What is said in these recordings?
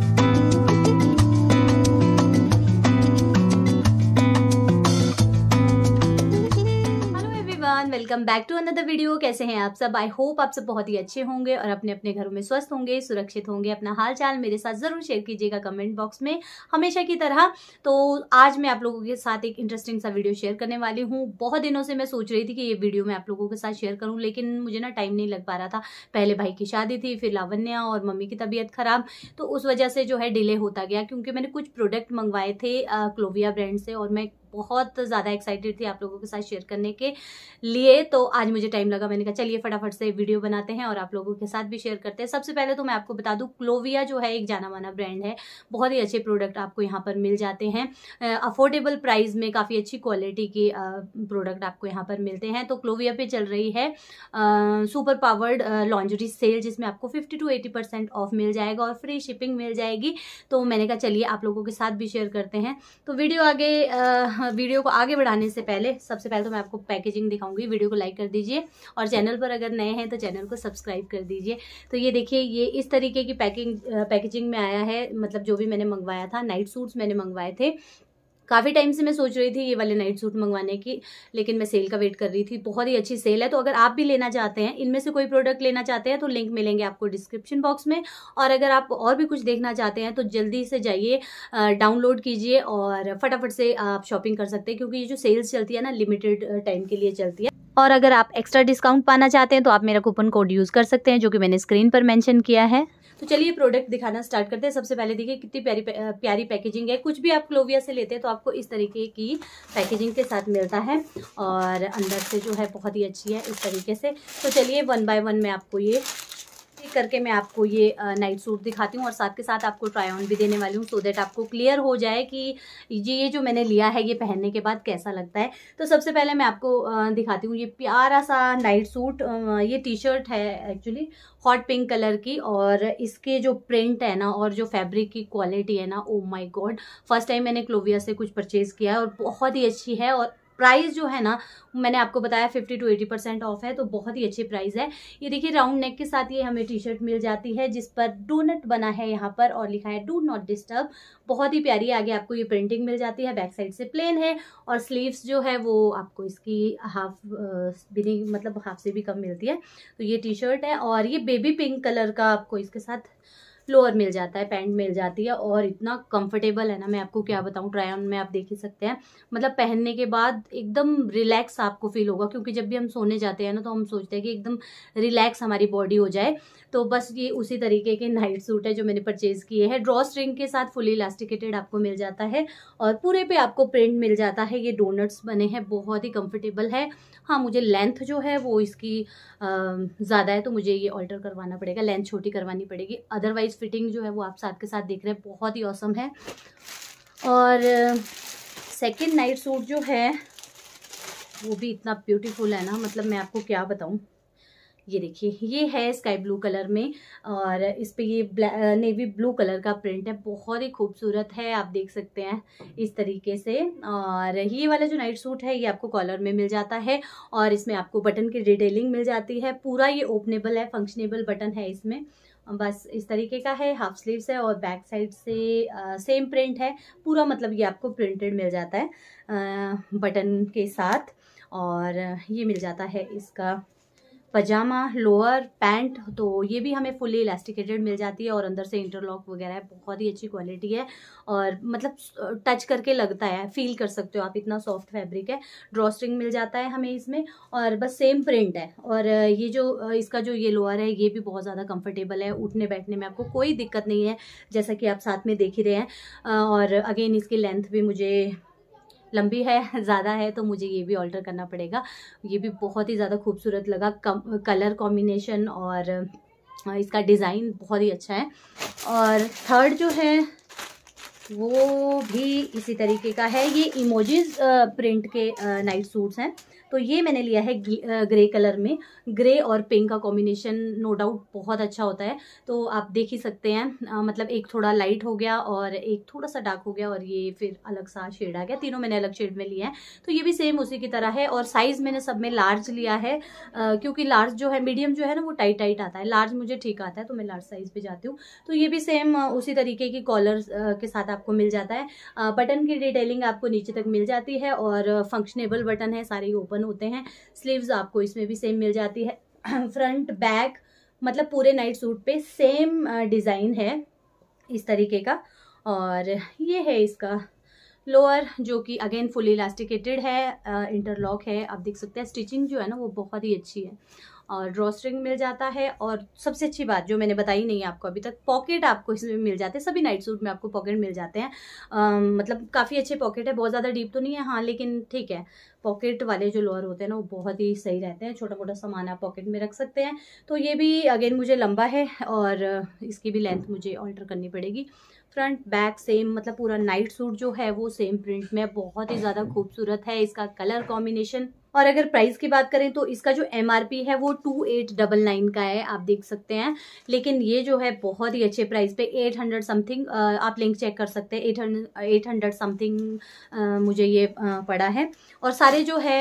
Thank you. Welcome back to another video कैसे हैं आप सब आई होप आप सब बहुत ही अच्छे होंगे और अपने अपने घरों में स्वस्थ होंगे सुरक्षित होंगे अपना हाल चाल मेरे साथ ज़रूर शेयर कीजिएगा कमेंट बॉक्स में हमेशा की तरह तो आज मैं आप लोगों के साथ एक इंटरेस्टिंग सा वीडियो शेयर करने वाली हूँ बहुत दिनों से मैं सोच रही थी कि ये वीडियो मैं आप लोगों के साथ शेयर करूँ लेकिन मुझे ना टाइम नहीं लग पा रहा था पहले भाई की शादी थी फिर लावण्या और मम्मी की तबीयत ख़राब तो उस वजह से जो है डिले होता गया क्योंकि मैंने कुछ प्रोडक्ट मंगवाए थे क्लोविया ब्रांड से और मैं बहुत ज़्यादा एक्साइटेड थी आप लोगों के साथ शेयर करने के लिए तो आज मुझे टाइम लगा मैंने कहा चलिए फटाफट से वीडियो बनाते हैं और आप लोगों के साथ भी शेयर करते हैं सबसे पहले तो मैं आपको बता दूँ क्लोविया जो है एक जाना माना ब्रांड है बहुत ही अच्छे प्रोडक्ट आपको यहाँ पर मिल जाते हैं अफोर्डेबल प्राइस में काफ़ी अच्छी क्वालिटी के प्रोडक्ट आपको यहाँ पर मिलते हैं तो क्लोविया पर चल रही है सुपर पावर्ड लॉन्जरी सेल जिसमें आपको fifty to eighty percent off मिल जाएगा और फ्री शिपिंग मिल जाएगी तो मैंने कहा चलिए आप लोगों के साथ भी शेयर करते हैं तो वीडियो आगे हाँ, वीडियो को आगे बढ़ाने से पहले सबसे पहले तो मैं आपको पैकेजिंग दिखाऊंगी वीडियो को लाइक कर दीजिए और चैनल पर अगर नए हैं तो चैनल को सब्सक्राइब कर दीजिए तो ये देखिए ये इस तरीके की पैकिंग पैकेजिंग में आया है मतलब जो भी मैंने मंगवाया था नाइट सूट्स मैंने मंगवाए थे काफ़ी टाइम से मैं सोच रही थी ये वाले नाइट सूट मंगवाने की लेकिन मैं सेल का वेट कर रही थी बहुत ही अच्छी सेल है तो अगर आप भी लेना चाहते हैं इनमें से कोई प्रोडक्ट लेना चाहते हैं तो लिंक मिलेंगे आपको डिस्क्रिप्शन बॉक्स में और अगर आप और भी कुछ देखना चाहते हैं तो जल्दी से जाइए डाउनलोड कीजिए और फटाफट से आप शॉपिंग कर सकते हैं क्योंकि ये जो सेल्स चलती है ना लिमिटेड टाइम के लिए चलती है और अगर आप एक्स्ट्रा डिस्काउंट पाना चाहते हैं तो आप मेरा कूपन कोड यूज़ कर सकते हैं जो कि मैंने स्क्रीन पर मेंशन किया है तो चलिए प्रोडक्ट दिखाना स्टार्ट करते हैं सबसे पहले देखिए कितनी प्यारी प्यारी पैकेजिंग है कुछ भी आप क्लोविया से लेते हैं तो आपको इस तरीके की पैकेजिंग के साथ मिलता है और अंदर से जो है बहुत ही अच्छी है इस तरीके से तो चलिए वन बाय वन मैं आपको ये करके मैं आपको ये नाइट सूट दिखाती हूँ और साथ के साथ आपको ट्राई ऑन भी देने वाली हूँ सो देट आपको क्लियर हो जाए कि ये ये जो मैंने लिया है ये पहनने के बाद कैसा लगता है तो सबसे पहले मैं आपको दिखाती हूँ ये प्यारा सा नाइट सूट ये टी शर्ट है एक्चुअली हॉट पिंक कलर की और इसके जो प्रिंट है ना और जो फैब्रिक की क्वालिटी है ना oh my god first time मैंने क्लोविया से कुछ परचेज़ किया है और बहुत ही अच्छी है और प्राइस जो है ना मैंने आपको बताया fifty to eighty percent off है तो बहुत ही अच्छी प्राइस है ये देखिए राउंड नेक के साथ ये हमें टी शर्ट मिल जाती है जिस पर डोनट बना है यहाँ पर और लिखा है डू नॉट डिस्टर्ब बहुत ही प्यारी आगे आपको ये प्रिंटिंग मिल जाती है बैक साइड से प्लेन है और स्लीव्स जो है वो आपको इसकी हाफ बिनी मतलब हाफ से भी कम मिलती है तो ये टी शर्ट है और ये बेबी पिंक कलर का आपको इसके साथ फ्लोअर मिल जाता है पैंट मिल जाती है और इतना कंफर्टेबल है ना मैं आपको क्या बताऊँ ट्राई ऑन में आप देख ही सकते हैं मतलब पहनने के बाद एकदम रिलैक्स आपको फील होगा क्योंकि जब भी हम सोने जाते हैं ना तो हम सोचते हैं कि एकदम रिलैक्स हमारी बॉडी हो जाए तो बस ये उसी तरीके के नाइट सूट है जो मैंने परचेज किए हैं ड्रॉ स्ट्रिंग के साथ फुली इलास्टिकेटेड आपको मिल जाता है और पूरे पे आपको प्रिंट मिल जाता है ये डोनट्स बने हैं बहुत ही कम्फर्टेबल है हाँ मुझे लेंथ जो है वो इसकी ज़्यादा है तो मुझे ये ऑल्टर करवाना पड़ेगा लेंथ छोटी करवानी पड़ेगी अदरवाइज फिटिंग जो है वो आप साथ के साथ देख रहे हैं बहुत ही औसम है और सेकेंड नाइट सूट जो है वो भी इतना ब्यूटीफुल है ना मतलब मैं आपको क्या बताऊँ ये देखिए ये है स्काई ब्लू कलर में और इस पे ये नेवी ब्लू कलर का प्रिंट है बहुत ही खूबसूरत है आप देख सकते हैं इस तरीके से और ये वाला जो नाइट सूट है ये आपको कॉलर में मिल जाता है और इसमें आपको बटन की डिटेलिंग मिल जाती है पूरा ये ओपनेबल है फंक्शनेबल बटन है इसमें बस इस तरीके का है हाफ स्लीव्स है और बैक साइड से आ, सेम प्रिंट है पूरा मतलब ये आपको प्रिंटेड मिल जाता है आ, बटन के साथ और ये मिल जाता है इसका पजामा लोअर पैंट तो ये भी हमें फुली इलास्टिकेटेड मिल जाती है और अंदर से इंटरलॉक वगैरह है बहुत ही अच्छी क्वालिटी है और मतलब टच करके लगता है फील कर सकते हो आप इतना सॉफ्ट फैब्रिक है ड्रॉस्ट्रिंग मिल जाता है हमें इसमें और बस सेम प्रिंट है और ये जो इसका जो ये लोअर है ये भी बहुत ज़्यादा कम्फर्टेबल है उठने बैठने में आपको कोई दिक्कत नहीं है जैसा कि आप साथ में देख ही रहे हैं और अगेन इसकी लेंथ भी मुझे लंबी है ज़्यादा है तो मुझे ये भी ऑल्टर करना पड़ेगा ये भी बहुत ही ज़्यादा खूबसूरत लगा कम, कलर कॉम्बिनेशन और इसका डिज़ाइन बहुत ही अच्छा है और थर्ड जो है वो भी इसी तरीके का है ये इमोजीज प्रिंट के नाइट सूट्स हैं तो ये मैंने लिया है ग्रे कलर में ग्रे और पिंक का कॉम्बिनेशन नो डाउट बहुत अच्छा होता है तो आप देख ही सकते हैं आ, मतलब एक थोड़ा लाइट हो गया और एक थोड़ा सा डार्क हो गया और ये फिर अलग सा शेड आ गया तीनों मैंने अलग शेड में लिए हैं तो ये भी सेम उसी की तरह है और साइज़ मैंने सब में लार्ज लिया है आ, क्योंकि लार्ज जो है मीडियम जो है ना वो टाइट टाइट आता है लार्ज मुझे ठीक आता है तो मैं लार्ज साइज़ पर जाती हूँ तो ये भी सेम उसी तरीके की कॉलर के साथ आपको मिल जाता है बटन की डिटेलिंग आपको नीचे तक मिल जाती है और फंक्शनेबल बटन है सारे ओपन ओपन होते हैं स्लीव्स आपको इसमें भी सेम मिल जाती है फ्रंट बैक मतलब पूरे नाइट सूट पे सेम डिज़ाइन है इस तरीके का और ये है इसका लोअर जो कि अगेन फुली इलास्टिकेटेड है इंटरलॉक है आप देख सकते हैं स्टिचिंग जो है ना वो बहुत ही अच्छी है और ड्रॉस्ट्रिंग मिल जाता है और सबसे अच्छी बात जो मैंने बताई नहीं आपको अभी तक पॉकेट आपको इसमें मिल जाते हैं सभी नाइट सूट में आपको पॉकेट मिल जाते हैं आ, मतलब काफ़ी अच्छे पॉकेट है बहुत ज़्यादा डीप तो नहीं है हाँ लेकिन ठीक है पॉकेट वाले जो लोअर होते हैं ना वो बहुत ही सही रहते हैं छोटा मोटा सामान आप पॉकेट में रख सकते हैं तो ये भी अगेन मुझे लंबा है और इसकी भी लेंथ मुझे ऑल्टर करनी पड़ेगी फ्रंट बैक सेम मतलब पूरा नाइट सूट जो है वो सेम प्रिंट में बहुत ही ज़्यादा खूबसूरत है इसका कलर कॉम्बिनेशन और अगर प्राइस की बात करें तो इसका जो एम है वो टू एट डबल नाइन का है आप देख सकते हैं लेकिन ये जो है बहुत ही अच्छे प्राइस पे एट हंड्रेड समथिंग आप लिंक चेक कर सकते हैं eight hundred eight hundred something मुझे ये पड़ा है और सारे जो है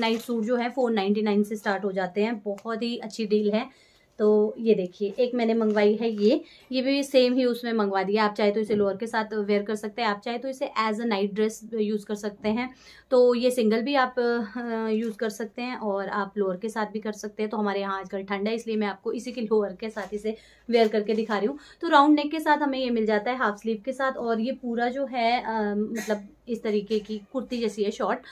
नाइट सूट जो है फोर नाइन्टी नाइन से स्टार्ट हो जाते हैं बहुत ही अच्छी डील है तो ये देखिए एक मैंने मंगवाई है ये ये भी सेम ही उसमें मंगवा दिया आप चाहे तो इसे लोअर के साथ वेयर कर सकते हैं आप चाहे तो इसे as a night dress use कर सकते हैं तो ये सिंगल भी आप यूज़ हाँ, कर सकते हैं और आप लोअर के साथ भी कर सकते हैं तो हमारे यहाँ आजकल ठंड है इसलिए मैं आपको इसी के लोअर के साथ इसे वेयर करके दिखा रही हूँ तो राउंड नेक के साथ हमें ये मिल जाता है हाफ स्लीव के साथ और ये पूरा जो है आ, मतलब इस तरीके की कुर्ती जैसी है शॉर्ट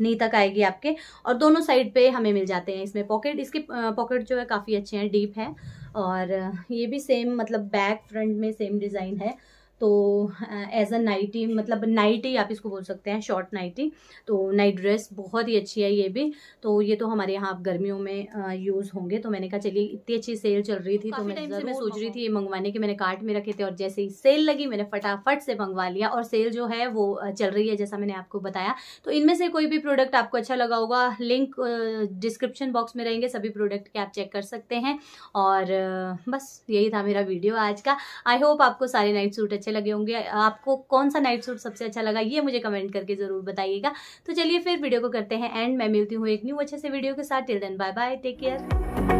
नी तक आएगी आपके और दोनों साइड पे हमें मिल जाते हैं इसमें पॉकेट इसके पॉकेट जो है काफ़ी अच्छे हैं डीप हैं और ये भी सेम मतलब बैक फ्रंट में सेम डिज़ाइन है तो एज अ नाइटी मतलब नाइटी आप इसको बोल सकते हैं शॉर्ट नाइटी तो नाइट ड्रेस बहुत ही अच्छी है ये भी तो ये तो हमारे यहाँ आप गर्मियों में यूज़ होंगे तो मैंने कहा चलिए इतनी अच्छी सेल चल रही थी तो मैं से मैं सोच रही थी ये मंगवाने के मैंने कार्ट में रखे थे और जैसे ही सेल लगी मैंने फटाफट से मंगवा लिया और सेल जो है वो चल रही है जैसा मैंने आपको बताया तो इनमें से कोई भी प्रोडक्ट आपको अच्छा लगा होगा लिंक डिस्क्रिप्शन बॉक्स में रहेंगे सभी प्रोडक्ट के आप चेक कर सकते हैं और बस यही था मेरा वीडियो आज का आई होप आपको सारे नाइट सूट अच्छे अच्छे लगे होंगे आपको कौन सा नाइट सूट सबसे अच्छा लगा ये मुझे कमेंट करके ज़रूर बताइएगा तो चलिए फिर वीडियो को करते हैं एंड मैं मिलती हूँ एक न्यू अच्छे से वीडियो के साथ till then bye bye take care